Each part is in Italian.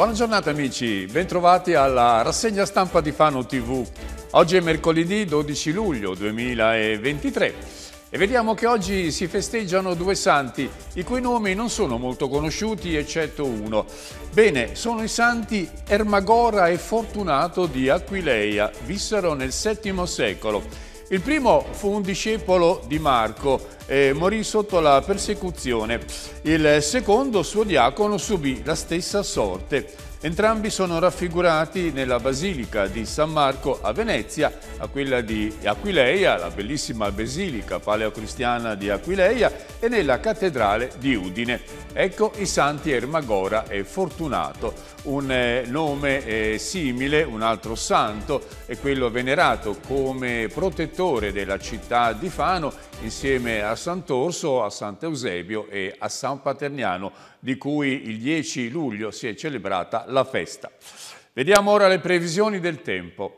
Buona giornata amici, bentrovati alla rassegna stampa di Fano TV. Oggi è mercoledì 12 luglio 2023 e vediamo che oggi si festeggiano due santi, i cui nomi non sono molto conosciuti eccetto uno. Bene, sono i santi Ermagora e Fortunato di Aquileia, vissero nel VII secolo il primo fu un discepolo di Marco e morì sotto la persecuzione. Il secondo suo diacono subì la stessa sorte. Entrambi sono raffigurati nella Basilica di San Marco a Venezia, a quella di Aquileia, la bellissima Basilica paleocristiana di Aquileia e nella Cattedrale di Udine. Ecco i santi Ermagora e Fortunato, un eh, nome eh, simile, un altro santo, è quello venerato come protettore della città di Fano insieme a Sant'Orso, a Sant'Eusebio e a San Paterniano, di cui il 10 luglio si è celebrata la festa. Vediamo ora le previsioni del tempo.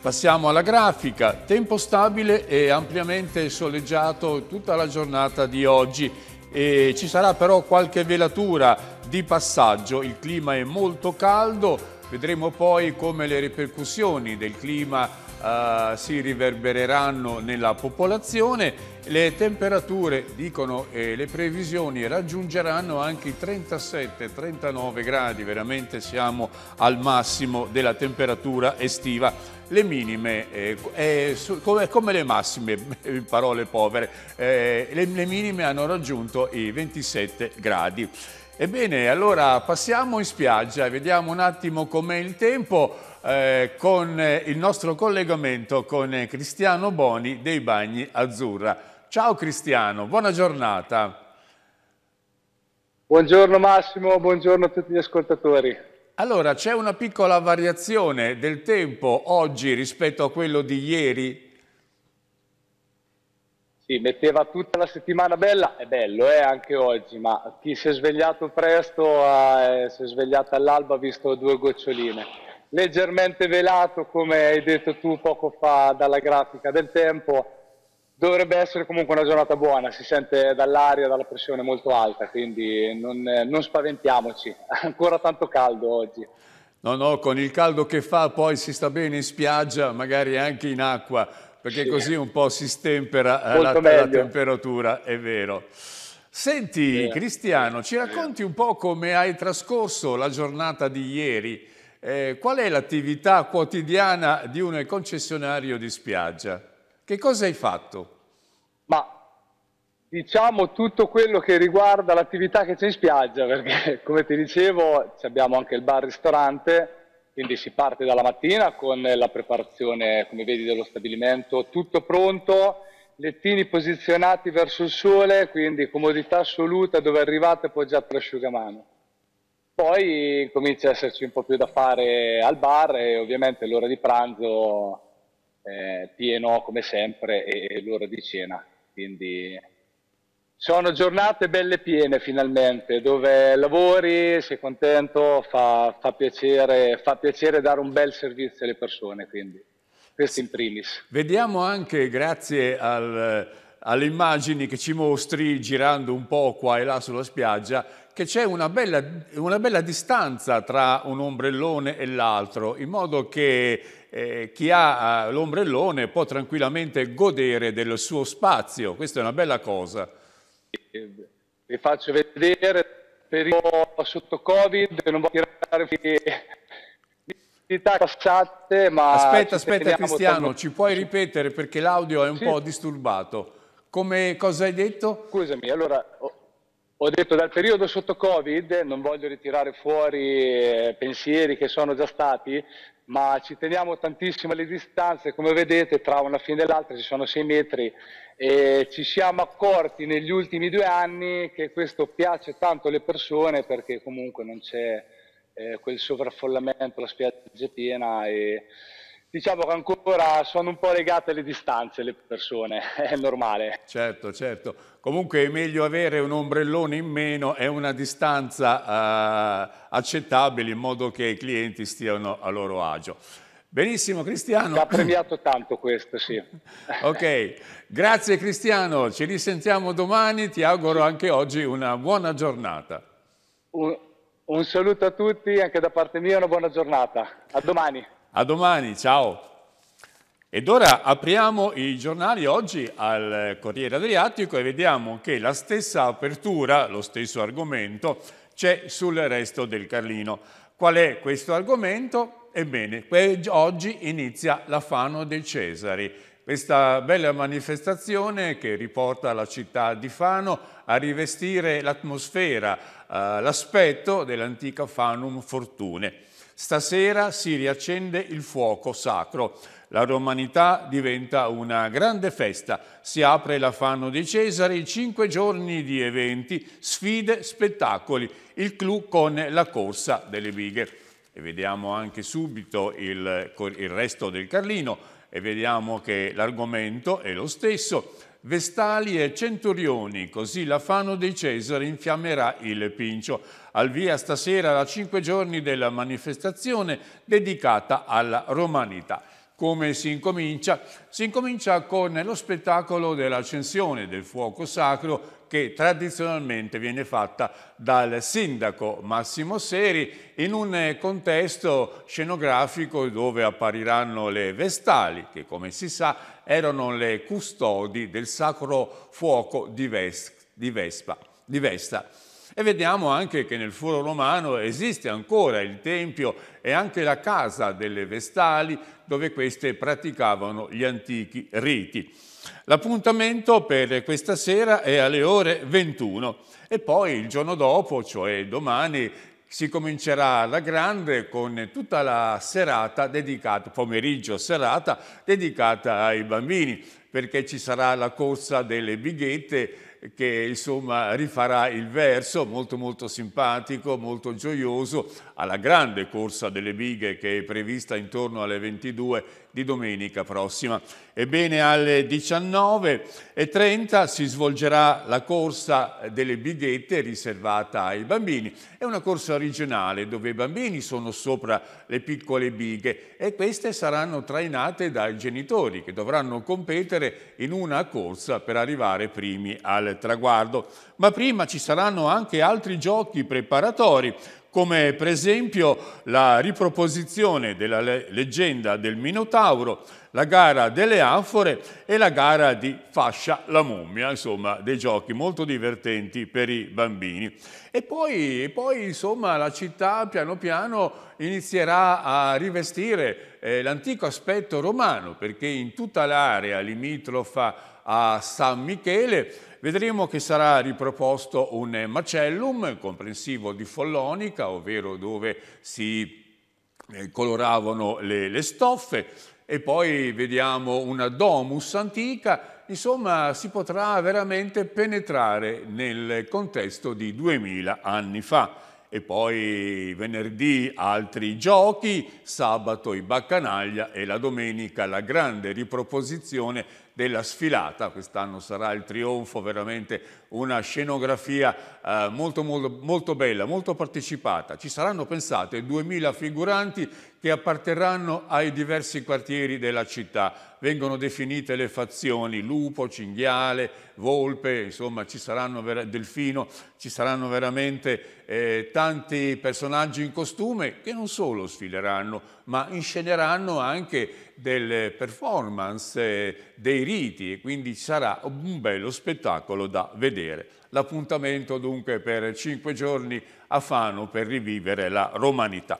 Passiamo alla grafica, tempo stabile e ampiamente soleggiato tutta la giornata di oggi. E ci sarà però qualche velatura di passaggio, il clima è molto caldo, Vedremo poi come le ripercussioni del clima eh, si riverbereranno nella popolazione. Le temperature, dicono eh, le previsioni, raggiungeranno anche i 37-39 gradi, veramente siamo al massimo della temperatura estiva le minime, eh, eh, su, come, come, le massime, parole povere, eh, le, le minime hanno raggiunto i 27 gradi. Ebbene, allora passiamo in spiaggia e vediamo un attimo com'è il tempo eh, con eh, il nostro collegamento con eh, Cristiano Boni dei Bagni Azzurra. Ciao Cristiano, buona giornata. Buongiorno Massimo, buongiorno a tutti gli ascoltatori. Allora, c'è una piccola variazione del tempo oggi rispetto a quello di ieri? Sì, metteva tutta la settimana bella, è bello eh, anche oggi, ma chi si è svegliato presto, eh, si è svegliato all'alba, ha visto due goccioline. Leggermente velato, come hai detto tu poco fa dalla grafica del tempo, dovrebbe essere comunque una giornata buona, si sente dall'aria, dalla pressione molto alta, quindi non, eh, non spaventiamoci, ancora tanto caldo oggi. No, no, con il caldo che fa poi si sta bene in spiaggia, magari anche in acqua perché così un po' si stempera eh, la, la, temperatura, è vero. Senti eh. Cristiano, ci racconti un po' come hai trascorso la giornata di ieri? Eh, qual è l'attività quotidiana di un concessionario di spiaggia? Che cosa hai fatto? Ma diciamo tutto quello che riguarda l'attività che c'è in spiaggia, perché come ti dicevo abbiamo anche il bar-ristorante, quindi si parte dalla mattina con la preparazione, come vedi, dello stabilimento, tutto pronto, lettini posizionati verso il sole, quindi comodità assoluta, dove arrivate appoggiate l'asciugamano. Poi comincia ad esserci un po' più da fare al bar e ovviamente l'ora di pranzo è eh, pieno come sempre e l'ora di cena, quindi sono giornate belle piene finalmente, dove lavori, sei contento, fa, fa, piacere, fa piacere dare un bel servizio alle persone, quindi questo in primis. Vediamo anche, grazie al, alle immagini che ci mostri, girando un po' qua e là sulla spiaggia, che c'è una bella, una bella, distanza tra un ombrellone e l'altro, in modo che eh, chi ha eh, l'ombrellone può tranquillamente godere del suo spazio. Questa è una bella cosa vi faccio vedere, periodo sotto Covid, non voglio tirarvi passate, ma... Aspetta, aspetta Cristiano, tanto... ci puoi ripetere perché l'audio è un sì. po' disturbato. Come, cosa hai detto? Scusami, allora ho detto dal periodo sotto Covid, non voglio ritirare fuori eh, pensieri che sono già stati, ma ci teniamo tantissimo alle distanze, come vedete tra una fine e l'altra ci sono sei metri e ci siamo accorti negli ultimi due anni che questo piace tanto alle persone perché comunque non c'è eh, quel sovraffollamento, la spiaggia è piena e diciamo che ancora sono un po' legate le distanze le persone, è normale. Certo, certo. Comunque è meglio avere un ombrellone in meno e una distanza eh, accettabile in modo che i clienti stiano a loro agio. Benissimo Cristiano. ha premiato tanto questo, sì. ok, grazie Cristiano, ci risentiamo domani, ti auguro anche oggi una buona giornata. Un, un saluto a tutti, anche da parte mia una buona giornata. A domani. A domani, ciao. Ed ora apriamo i giornali oggi al Corriere Adriatico e vediamo che la stessa apertura, lo stesso argomento, c'è sul resto del Carlino. Qual è questo argomento? Ebbene, oggi inizia la Fano dei Cesari, questa bella manifestazione che riporta la città di Fano a rivestire l'atmosfera, eh, l'aspetto dell'antica Fanum Fortune. Stasera si riaccende il fuoco sacro. La romanità diventa una grande festa. Si apre la Fanno di Cesare, cinque giorni di eventi, sfide, spettacoli, il clou con la corsa delle bighe. E vediamo anche subito il, il resto del Carlino e vediamo che l'argomento è lo stesso Vestali e centurioni, così la fano dei Cesari infiammerà il Pincio. Al via stasera da cinque giorni della manifestazione dedicata alla romanità. Come si incomincia? Si incomincia con lo spettacolo dell'accensione del fuoco sacro che tradizionalmente viene fatta dal sindaco Massimo Seri in un contesto scenografico dove appariranno le vestali che come si sa erano le custodi del sacro fuoco di, Ves di, Vespa, di Vesta. E vediamo anche che nel foro romano esiste ancora il tempio e anche la casa delle Vestali dove queste praticavano gli antichi riti. L'appuntamento per questa sera è alle ore 21 e poi il giorno dopo, cioè domani, si comincerà alla grande con tutta la serata dedicata, pomeriggio serata dedicata ai bambini, perché ci sarà la corsa delle bighette che insomma rifarà il verso molto molto simpatico, molto gioioso alla grande corsa delle bighe che è prevista intorno alle 22 di domenica prossima. Ebbene alle 19.30 si svolgerà la corsa delle bighette riservata ai bambini. È una corsa regionale dove i bambini sono sopra le piccole bighe e queste saranno trainate dai genitori che dovranno competere in una corsa per arrivare primi al al traguardo, ma prima ci saranno anche altri giochi preparatori, come per esempio la riproposizione della leggenda del Minotauro, la gara delle anfore e la gara di fascia la mummia, insomma dei giochi molto divertenti per i bambini. E poi, e poi insomma, la città piano piano inizierà a rivestire eh, l'antico aspetto romano, perché in tutta l'area limitrofa a San Michele Vedremo che sarà riproposto un macellum comprensivo di follonica, ovvero dove si eh, coloravano le, le stoffe, e poi vediamo una domus antica insomma si potrà veramente penetrare nel contesto di 2000 anni fa. E poi venerdì altri giochi, sabato i Baccanaglia e la domenica la grande riproposizione della sfilata, quest'anno sarà il trionfo, veramente una scenografia eh, molto, molto, molto bella, molto partecipata. Ci saranno, pensate, 2000 figuranti che apparterranno ai diversi quartieri della città. Vengono definite le fazioni lupo, cinghiale, volpe, insomma ci saranno delfino, ci saranno veramente eh, tanti personaggi in costume che non solo sfileranno ma insceneranno anche delle performance, eh, dei riti e quindi sarà un bello spettacolo da vedere. L'appuntamento dunque per cinque giorni a Fano per rivivere la romanità.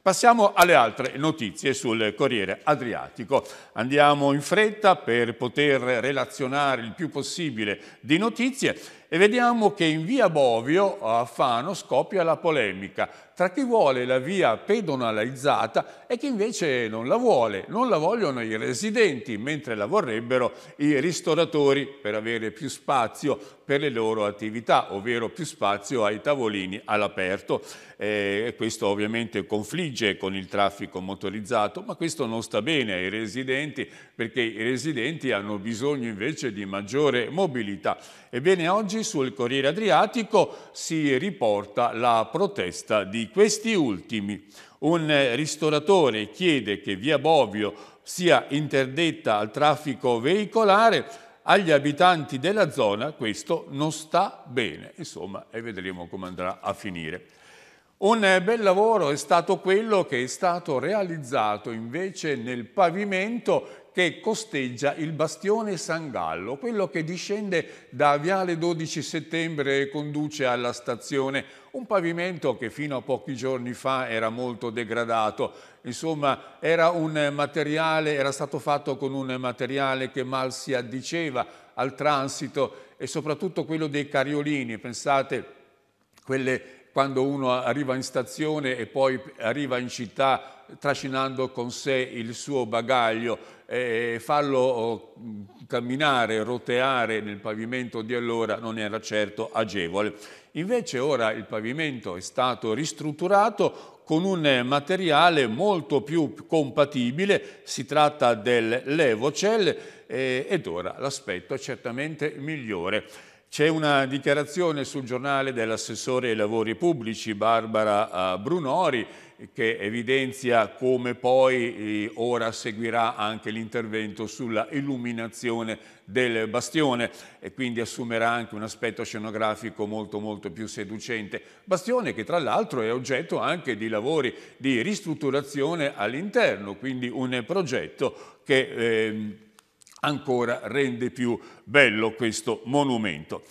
Passiamo alle altre notizie sul Corriere Adriatico. Andiamo in fretta per poter relazionare il più possibile di notizie e vediamo che in via Bovio a Fano scoppia la polemica tra chi vuole la via pedonalizzata e chi invece non la vuole. Non la vogliono i residenti, mentre la vorrebbero i ristoratori per avere più spazio per le loro attività, ovvero più spazio ai tavolini all'aperto. Eh, questo ovviamente confligge con il traffico motorizzato, ma questo non sta bene ai residenti perché i residenti hanno bisogno invece di maggiore mobilità. Ebbene, oggi oggi sul Corriere Adriatico si riporta la protesta di questi ultimi. Un ristoratore chiede che via Bovio sia interdetta al traffico veicolare, agli abitanti della zona questo non sta bene, insomma, e vedremo come andrà a finire. Un bel lavoro è stato quello che è stato realizzato invece nel pavimento che costeggia il bastione San Gallo, quello che discende da Viale 12 Settembre e conduce alla stazione, un pavimento che fino a pochi giorni fa era molto degradato, insomma era, era stato fatto con un materiale che mal si addiceva al transito e soprattutto quello dei cariolini, pensate quelle quando uno arriva in stazione e poi arriva in città trascinando con sé il suo bagaglio eh, farlo oh, camminare, roteare nel pavimento di allora non era certo agevole. Invece ora il pavimento è stato ristrutturato con un materiale molto più compatibile, si tratta del Levocel eh, ed ora l'aspetto è certamente migliore. C'è una dichiarazione sul giornale dell'assessore ai lavori pubblici Barbara eh, Brunori che evidenzia come poi eh, ora seguirà anche l'intervento sulla illuminazione del bastione e quindi assumerà anche un aspetto scenografico molto molto più seducente. Bastione che tra l'altro è oggetto anche di lavori di ristrutturazione all'interno, quindi un progetto che... Eh, ancora rende più bello questo monumento.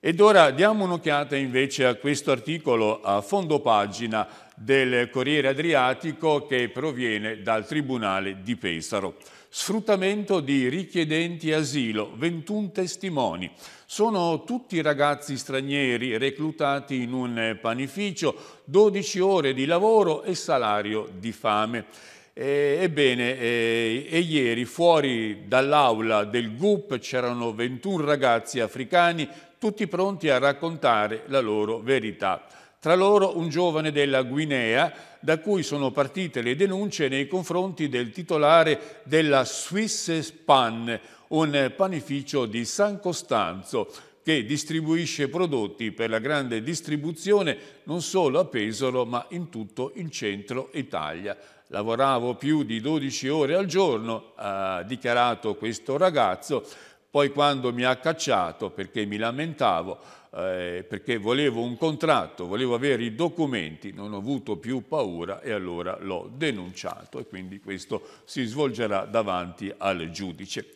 Ed ora diamo un'occhiata invece a questo articolo a fondo pagina del Corriere Adriatico che proviene dal Tribunale di Pesaro. Sfruttamento di richiedenti asilo, 21 testimoni. Sono tutti ragazzi stranieri reclutati in un panificio, 12 ore di lavoro e salario di fame. E, eh, ebbene, e, eh, e ieri fuori dall'aula del GUP c'erano 21 ragazzi africani, tutti pronti a raccontare la loro verità. Tra loro un giovane della Guinea, da cui sono partite le denunce nei confronti del titolare della Swiss Pan, un panificio di San Costanzo, che distribuisce prodotti per la grande distribuzione non solo a Pesaro ma in tutto il centro Italia lavoravo più di 12 ore al giorno, ha dichiarato questo ragazzo, poi quando mi ha cacciato perché mi lamentavo, eh, perché volevo un contratto, volevo avere i documenti, non ho avuto più paura e allora l'ho denunciato e quindi questo si svolgerà davanti al giudice.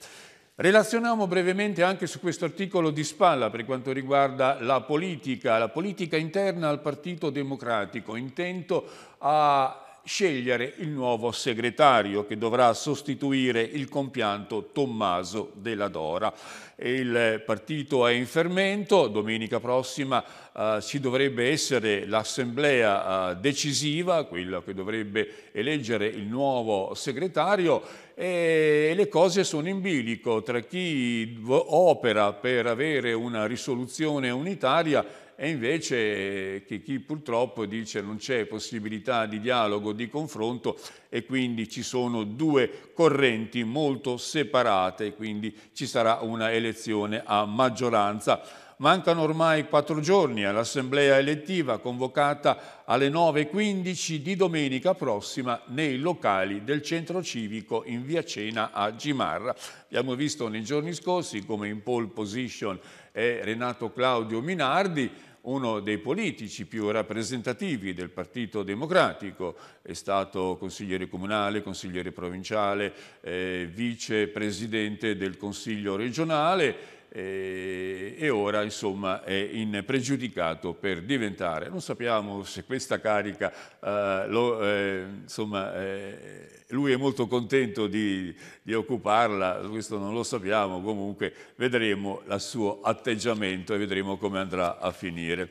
Relazioniamo brevemente anche su questo articolo di spalla per quanto riguarda la politica, la politica interna al Partito Democratico, intento a scegliere il nuovo segretario che dovrà sostituire il compianto Tommaso della Dora. Il partito è in fermento, domenica prossima eh, ci dovrebbe essere l'assemblea eh, decisiva, quella che dovrebbe eleggere il nuovo segretario e le cose sono in bilico tra chi opera per avere una risoluzione unitaria e invece che chi purtroppo dice non c'è possibilità di dialogo, di confronto e quindi ci sono due correnti molto separate, e quindi ci sarà una elezione a maggioranza. Mancano ormai quattro giorni all'assemblea elettiva convocata alle 9.15 di domenica prossima nei locali del centro civico in via Cena a Gimarra. Abbiamo visto nei giorni scorsi come in pole position è Renato Claudio Minardi, uno dei politici più rappresentativi del Partito Democratico, è stato consigliere comunale, consigliere provinciale, eh, vicepresidente del Consiglio regionale eh, e, ora insomma è in pregiudicato per diventare, non sappiamo se questa carica, eh, lo, eh, insomma, eh, lui è molto contento di, di, occuparla, questo non lo sappiamo, comunque vedremo il suo atteggiamento e vedremo come andrà a finire.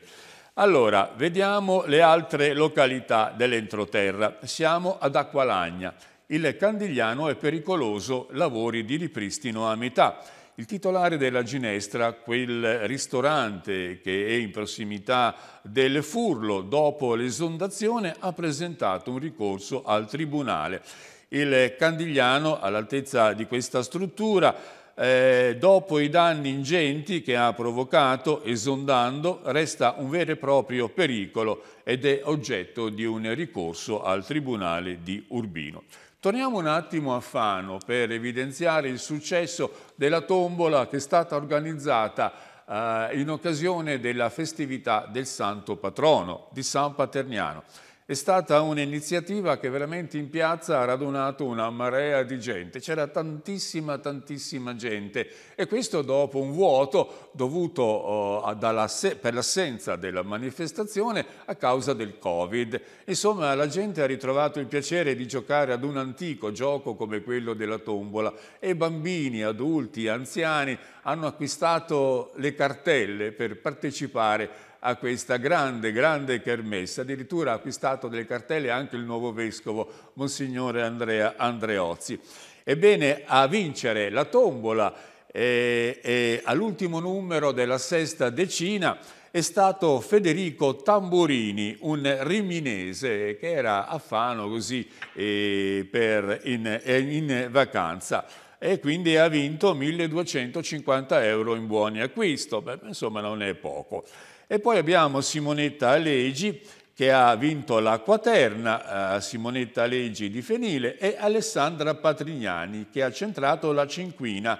Allora, vediamo le altre località dell'entroterra. Siamo ad Acqualagna. Il Candigliano è pericoloso, lavori di ripristino a metà il titolare della ginestra, quel ristorante che è in prossimità del Furlo, dopo l'esondazione, ha presentato un ricorso al Tribunale. Il Candigliano, all'altezza di questa struttura, eh, dopo i danni ingenti che ha provocato esondando, resta un vero e proprio pericolo ed è oggetto di un ricorso al Tribunale di Urbino. Torniamo un attimo a Fano per evidenziare il successo della tombola che è stata organizzata eh, in occasione della festività del Santo Patrono di San Paterniano. È stata un'iniziativa che veramente in piazza ha radunato una marea di gente, c'era tantissima tantissima gente e questo dopo un vuoto dovuto eh, per l'assenza della manifestazione a causa del Covid. Insomma la gente ha ritrovato il piacere di giocare ad un antico gioco come quello della tombola e bambini, adulti, anziani hanno acquistato le cartelle per partecipare a questa grande, grande kermesse. Addirittura ha acquistato delle cartelle anche il nuovo vescovo, Monsignore Andrea Andreozzi. Ebbene, a vincere la tombola eh, eh, all'ultimo numero della sesta decina è stato Federico Tamburini, un riminese che era a Fano così eh, per, in, eh, in vacanza e quindi ha vinto 1250 euro in buoni acquisto, Beh, insomma non è poco. E poi abbiamo Simonetta Alegi che ha vinto la quaterna, eh, Simonetta Alegi di Fenile e Alessandra Patrignani che ha centrato la cinquina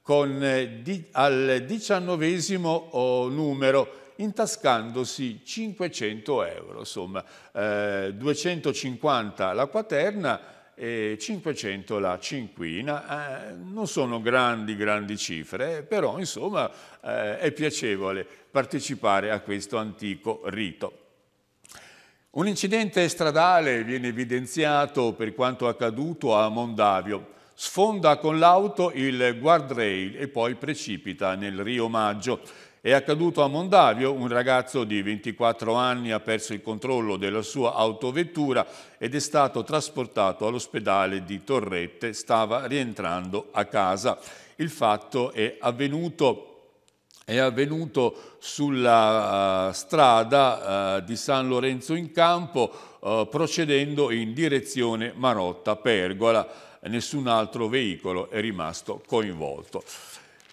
con, eh, di, al diciannovesimo oh, numero intascandosi 500 euro, insomma eh, 250 la quaterna e 500 la cinquina, eh, non sono grandi, grandi cifre, però insomma eh, è piacevole partecipare a questo antico rito. Un incidente stradale viene evidenziato per quanto accaduto a Mondavio. Sfonda con l'auto il guardrail e poi precipita nel Rio Maggio. È accaduto a Mondavio, un ragazzo di 24 anni ha perso il controllo della sua autovettura ed è stato trasportato all'ospedale di Torrette, stava rientrando a casa. Il fatto è avvenuto è avvenuto sulla uh, strada uh, di San Lorenzo in Campo uh, procedendo in direzione Marotta-Pergola. Nessun altro veicolo è rimasto coinvolto.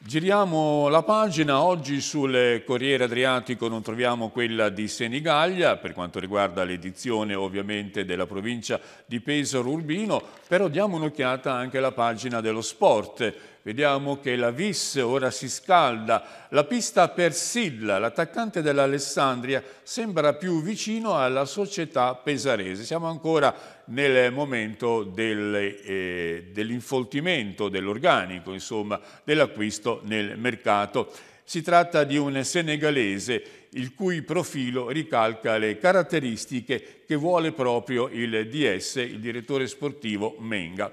Giriamo la pagina, oggi sul Corriere Adriatico non troviamo quella di Senigallia per quanto riguarda l'edizione ovviamente della provincia di Pesaro Urbino, però diamo un'occhiata anche alla pagina dello sport Vediamo che la Vis ora si scalda, la pista per Silla, l'attaccante dell'Alessandria, sembra più vicino alla società pesarese. Siamo ancora nel momento del, eh, dell'infoltimento dell'organico, insomma, dell'acquisto nel mercato. Si tratta di un senegalese il cui profilo ricalca le caratteristiche che vuole proprio il DS, il direttore sportivo Menga.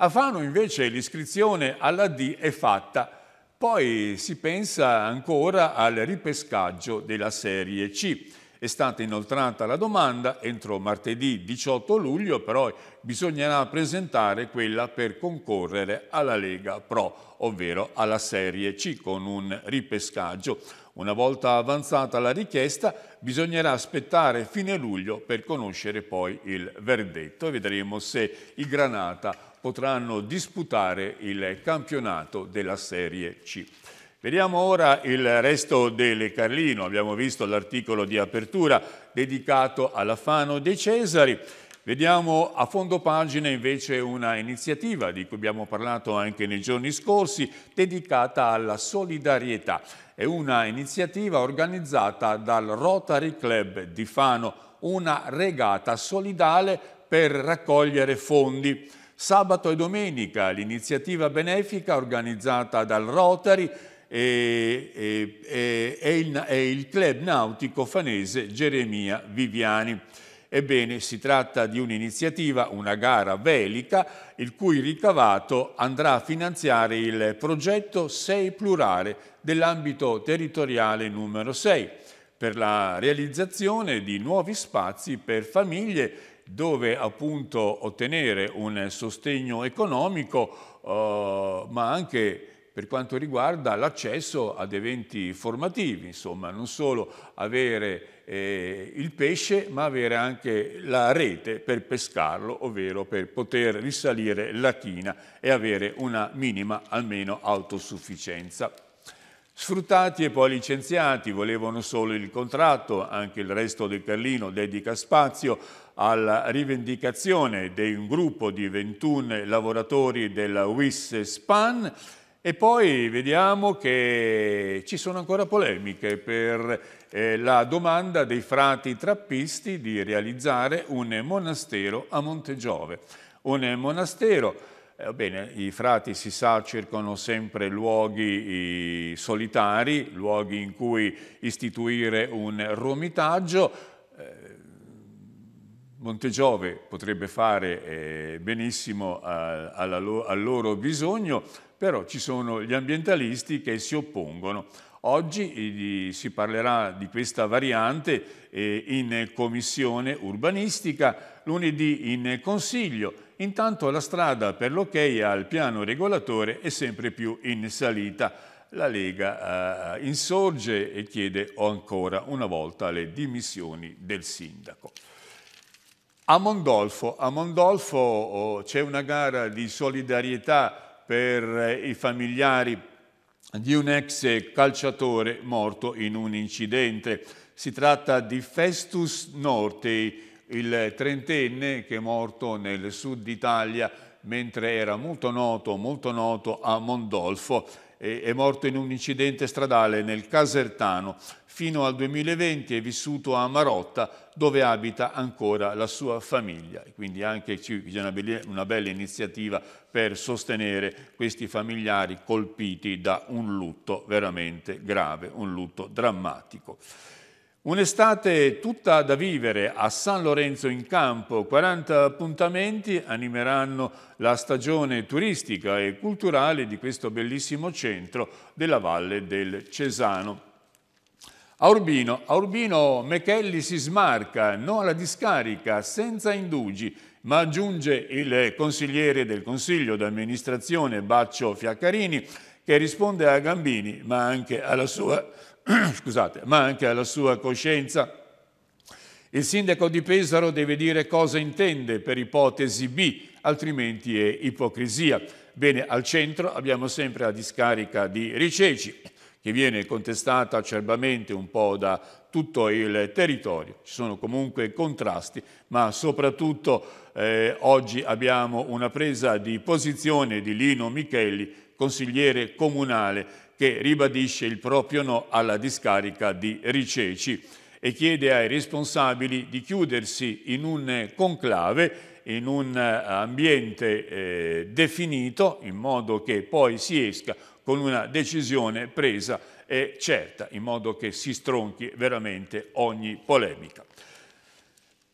A Fano invece l'iscrizione alla D è fatta, poi si pensa ancora al ripescaggio della Serie C. È stata inoltrata la domanda, entro martedì 18 luglio però bisognerà presentare quella per concorrere alla Lega Pro, ovvero alla Serie C con un ripescaggio. Una volta avanzata la richiesta bisognerà aspettare fine luglio per conoscere poi il verdetto e vedremo se il Granata potranno disputare il campionato della Serie C. Vediamo ora il resto del Carlino, abbiamo visto l'articolo di apertura dedicato alla Fano De Cesari, Vediamo a fondo pagina invece una iniziativa di cui abbiamo parlato anche nei giorni scorsi dedicata alla solidarietà. È una iniziativa organizzata dal Rotary Club di Fano, una regata solidale per raccogliere fondi. Sabato e domenica l'iniziativa benefica organizzata dal Rotary e, e, e, e il, il club nautico fanese Geremia Viviani. Ebbene, si tratta di un'iniziativa, una gara velica, il cui ricavato andrà a finanziare il progetto 6 plurale dell'ambito territoriale numero 6 per la realizzazione di nuovi spazi per famiglie dove appunto ottenere un sostegno economico eh, ma anche per quanto riguarda l'accesso ad eventi formativi, insomma, non solo avere eh, il pesce, ma avere anche la rete per pescarlo, ovvero per poter risalire la china e avere una minima almeno autosufficienza. Sfruttati e poi licenziati, volevano solo il contratto, anche il resto del Carlino dedica spazio alla rivendicazione di un gruppo di 21 lavoratori della WIS Span e poi vediamo che ci sono ancora polemiche per eh, la domanda dei frati trappisti di realizzare un monastero a Montegiove. Un monastero, eh, bene, i frati si sa cercano sempre luoghi i, solitari, luoghi in cui istituire un romitaggio, Montegiove potrebbe fare eh, benissimo eh, a, a, al loro bisogno, però ci sono gli ambientalisti che si oppongono. Oggi si parlerà di questa variante eh, in commissione urbanistica, lunedì in consiglio. Intanto la strada per l'ok al piano regolatore è sempre più in salita la Lega eh, insorge e chiede ancora una volta le dimissioni del sindaco. A Mondolfo, a Mondolfo oh, c'è una gara di solidarietà per eh, i familiari di un ex calciatore morto in un incidente. Si tratta di Festus Nortei, il trentenne che è morto nel sud Italia mentre era molto noto, molto noto a Mondolfo è morto in un incidente stradale nel Casertano. Fino al 2020 è vissuto a Marotta, dove abita ancora la sua famiglia. Quindi anche qui c'è una bella iniziativa per sostenere questi familiari colpiti da un lutto veramente grave, un lutto drammatico. Un'estate tutta da vivere a San Lorenzo in Campo, 40 appuntamenti animeranno la stagione turistica e culturale di questo bellissimo centro della Valle del Cesano. A Urbino, a Urbino Mechelli si smarca, no alla discarica, senza indugi, ma aggiunge il consigliere del Consiglio d'amministrazione Baccio Fiaccarini che risponde a Gambini ma anche alla sua scusate, ma anche alla sua coscienza. Il sindaco di Pesaro deve dire cosa intende per ipotesi B, altrimenti è ipocrisia. Bene, al centro abbiamo sempre la discarica di Riceci, che viene contestata acerbamente un po' da tutto il territorio. Ci sono comunque contrasti, ma soprattutto eh, oggi abbiamo una presa di posizione di Lino Michelli, consigliere comunale, che ribadisce il proprio no alla discarica di Riceci e chiede ai responsabili di chiudersi in un conclave in un eh, ambiente eh, definito in modo che poi si esca con una decisione presa e certa, in modo che si stronchi veramente ogni polemica.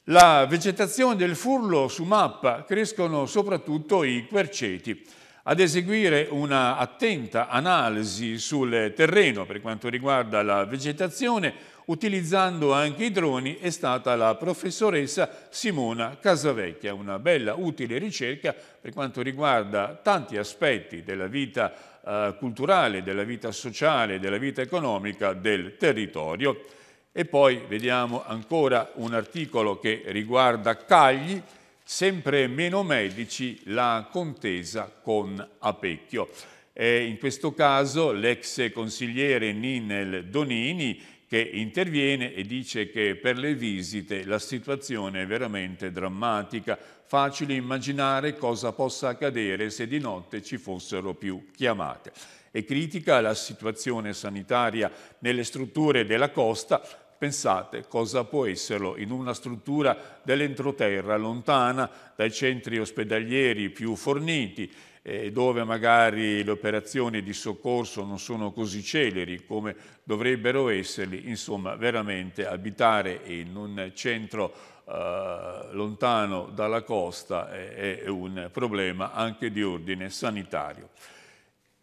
La vegetazione del furlo su mappa crescono soprattutto i querceti. Ad eseguire una attenta analisi sul terreno per quanto riguarda la vegetazione, utilizzando anche i droni, è stata la professoressa Simona Casavecchia. Una bella, utile ricerca per quanto riguarda tanti aspetti della vita eh, culturale, della vita sociale, della vita economica del territorio. E poi vediamo ancora un articolo che riguarda Cagli, sempre meno medici, la contesa con Apecchio. E in questo caso l'ex consigliere Ninel Donini che interviene e dice che per le visite la situazione è veramente drammatica, facile immaginare cosa possa accadere se di notte ci fossero più chiamate. È critica la situazione sanitaria nelle strutture della costa, Pensate cosa può esserlo in una struttura dell'entroterra lontana dai centri ospedalieri più forniti, eh, dove magari le operazioni di soccorso non sono così celeri come dovrebbero esserli, insomma veramente abitare in un centro eh, lontano dalla costa è, è un problema anche di ordine sanitario.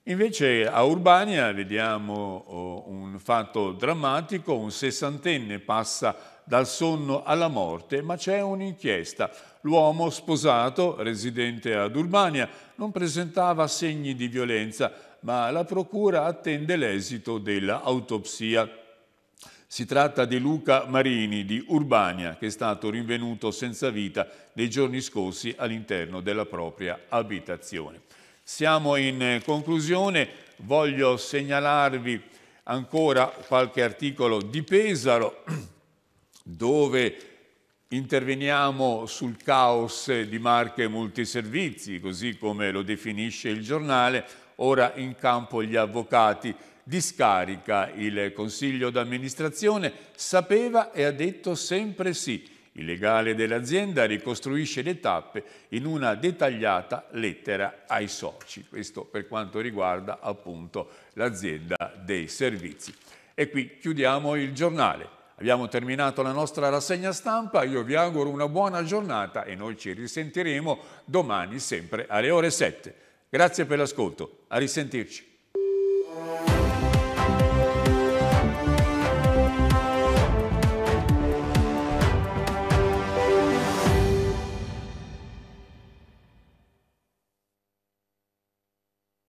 Invece a Urbania vediamo oh, un fatto drammatico, un sessantenne passa dal sonno alla morte, ma c'è un'inchiesta. L'uomo sposato, residente ad Urbania, non presentava segni di violenza, ma la procura attende l'esito dell'autopsia. Si tratta di Luca Marini di Urbania, che è stato rinvenuto senza vita nei giorni scorsi all'interno della propria abitazione. Siamo in conclusione, voglio segnalarvi ancora qualche articolo di Pesaro, dove Interveniamo sul caos di marche multiservizi, così come lo definisce il giornale, ora in campo gli avvocati. Discarica il consiglio d'amministrazione, sapeva e ha detto sempre sì. Il legale dell'azienda ricostruisce le tappe in una dettagliata lettera ai soci. Questo per quanto riguarda appunto l'azienda dei servizi. E qui chiudiamo il giornale. Abbiamo terminato la nostra rassegna stampa, io vi auguro una buona giornata e noi ci risentiremo domani sempre alle ore 7. Grazie per l'ascolto, a risentirci.